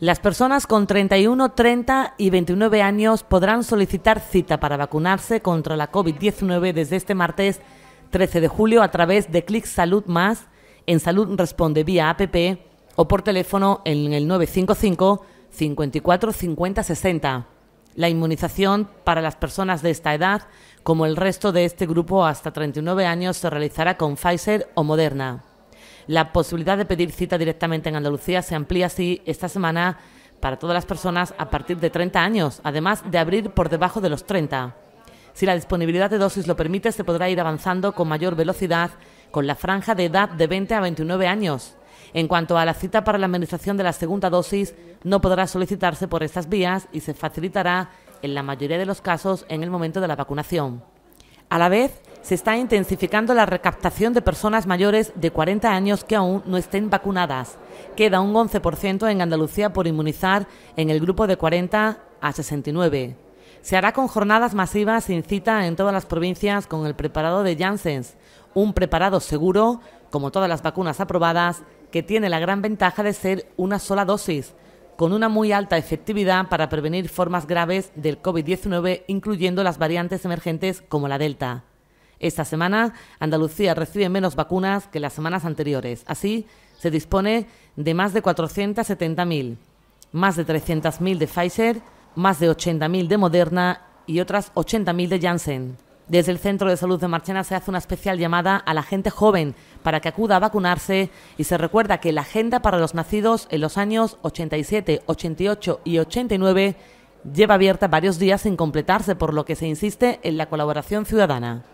Las personas con 31, 30 y 29 años podrán solicitar cita para vacunarse contra la COVID-19 desde este martes 13 de julio a través de Clic Salud Más en Salud Responde vía APP o por teléfono en el 955 54 50 60. La inmunización para las personas de esta edad, como el resto de este grupo hasta 39 años, se realizará con Pfizer o Moderna. La posibilidad de pedir cita directamente en Andalucía se amplía así esta semana para todas las personas a partir de 30 años, además de abrir por debajo de los 30. Si la disponibilidad de dosis lo permite, se podrá ir avanzando con mayor velocidad con la franja de edad de 20 a 29 años. En cuanto a la cita para la administración de la segunda dosis, no podrá solicitarse por estas vías y se facilitará en la mayoría de los casos en el momento de la vacunación. A la vez, se está intensificando la recaptación de personas mayores de 40 años que aún no estén vacunadas. Queda un 11% en Andalucía por inmunizar en el grupo de 40 a 69. Se hará con jornadas masivas sin cita en todas las provincias con el preparado de Janssen, un preparado seguro, como todas las vacunas aprobadas, que tiene la gran ventaja de ser una sola dosis, con una muy alta efectividad para prevenir formas graves del COVID-19, incluyendo las variantes emergentes como la Delta. Esta semana, Andalucía recibe menos vacunas que las semanas anteriores. Así, se dispone de más de 470.000, más de 300.000 de Pfizer, más de 80.000 de Moderna y otras 80.000 de Janssen. Desde el Centro de Salud de Marchena se hace una especial llamada a la gente joven para que acuda a vacunarse y se recuerda que la agenda para los nacidos en los años 87, 88 y 89 lleva abierta varios días sin completarse, por lo que se insiste en la colaboración ciudadana.